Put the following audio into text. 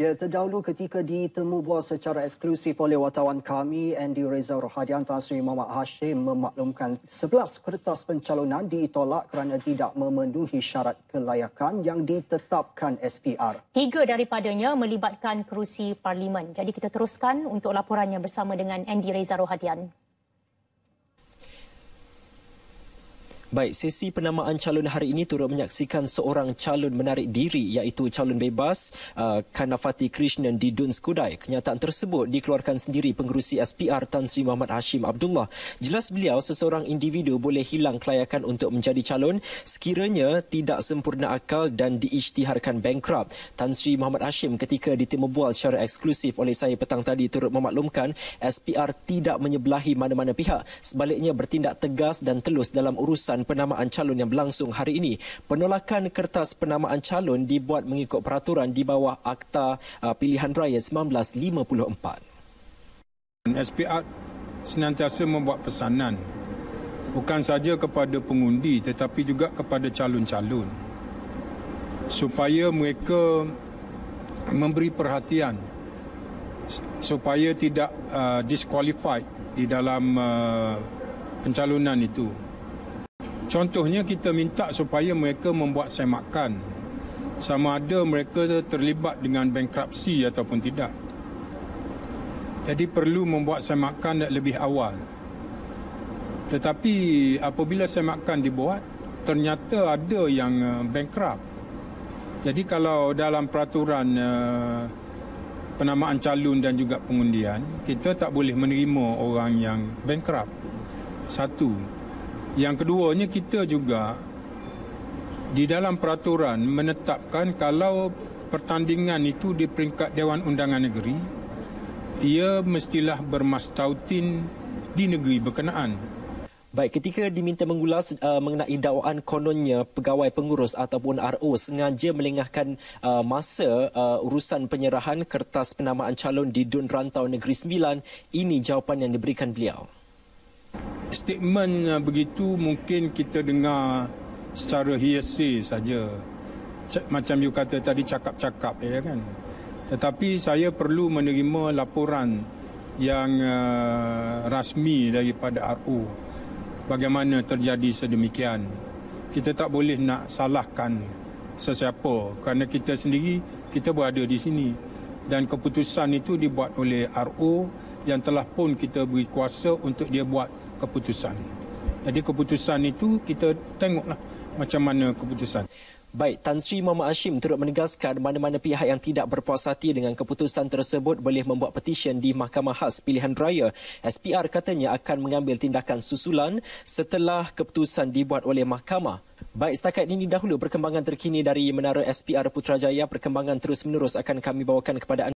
Ya, terdahulu ketika ditemu buat secara eksklusif oleh wartawan kami, Andy Reza Rohadian Tan Sri Muhammad Hashim memaklumkan 11 kertas pencalonan ditolak kerana tidak memenuhi syarat kelayakan yang ditetapkan SPR. Tiga daripadanya melibatkan kerusi Parlimen. Jadi kita teruskan untuk laporannya bersama dengan Andy Reza Rohadian. Baik, sesi penamaan calon hari ini turut menyaksikan seorang calon menarik diri iaitu calon bebas uh, Kanafati Krishnan di Dun Skudai. Kenyataan tersebut dikeluarkan sendiri pengurusi SPR Tan Sri Muhammad Hashim Abdullah. Jelas beliau seseorang individu boleh hilang kelayakan untuk menjadi calon sekiranya tidak sempurna akal dan diisytiharkan bankrupt. Tan Sri Muhammad Hashim ketika ditemu bual secara eksklusif oleh saya petang tadi turut memaklumkan SPR tidak menyebelahi mana-mana pihak sebaliknya bertindak tegas dan telus dalam urusan kegiatan penamaan calon yang berlangsung hari ini. Penolakan kertas penamaan calon dibuat mengikut peraturan di bawah Akta uh, Pilihan Raya 1954. SPR senantiasa membuat pesanan bukan saja kepada pengundi tetapi juga kepada calon-calon supaya mereka memberi perhatian supaya tidak uh, disqualified di dalam uh, pencalonan itu. Contohnya kita minta supaya mereka membuat semakan sama ada mereka terlibat dengan bankrupsi ataupun tidak. Jadi perlu membuat semakan lebih awal. Tetapi apabila semakan dibuat, ternyata ada yang eh, bankrupt. Jadi kalau dalam peraturan eh, penamaan calon dan juga pengundian, kita tak boleh menerima orang yang bankrupt. Satu. Yang keduanya kita juga di dalam peraturan menetapkan kalau pertandingan itu di peringkat Dewan Undangan Negeri, ia mestilah bermastautin di negeri berkenaan. Baik, ketika diminta mengulas uh, mengenai dakwaan kononnya pegawai pengurus ataupun RO sengaja melengahkan uh, masa uh, urusan penyerahan kertas penamaan calon di Dun Rantau Negeri Sembilan, ini jawapan yang diberikan beliau statement begitu mungkin kita dengar secara hearsay saja. Macam you kata tadi cakap-cakap ya kan. Tetapi saya perlu menerima laporan yang uh, rasmi daripada RU bagaimana terjadi sedemikian. Kita tak boleh nak salahkan sesiapa kerana kita sendiri kita berada di sini dan keputusan itu dibuat oleh RU yang telah pun kita beri kuasa untuk dia buat keputusan. Jadi keputusan itu kita tengoklah macam mana keputusan. Baik, Tan Sri Muhammad Hashim turut menegaskan mana-mana pihak yang tidak berpuas hati dengan keputusan tersebut boleh membuat petisyen di Mahkamah Khas Pilihan Raya. SPR katanya akan mengambil tindakan susulan setelah keputusan dibuat oleh mahkamah. Baik, setakat ini dahulu perkembangan terkini dari Menara SPR Putrajaya. Perkembangan terus menerus akan kami bawakan kepada anda.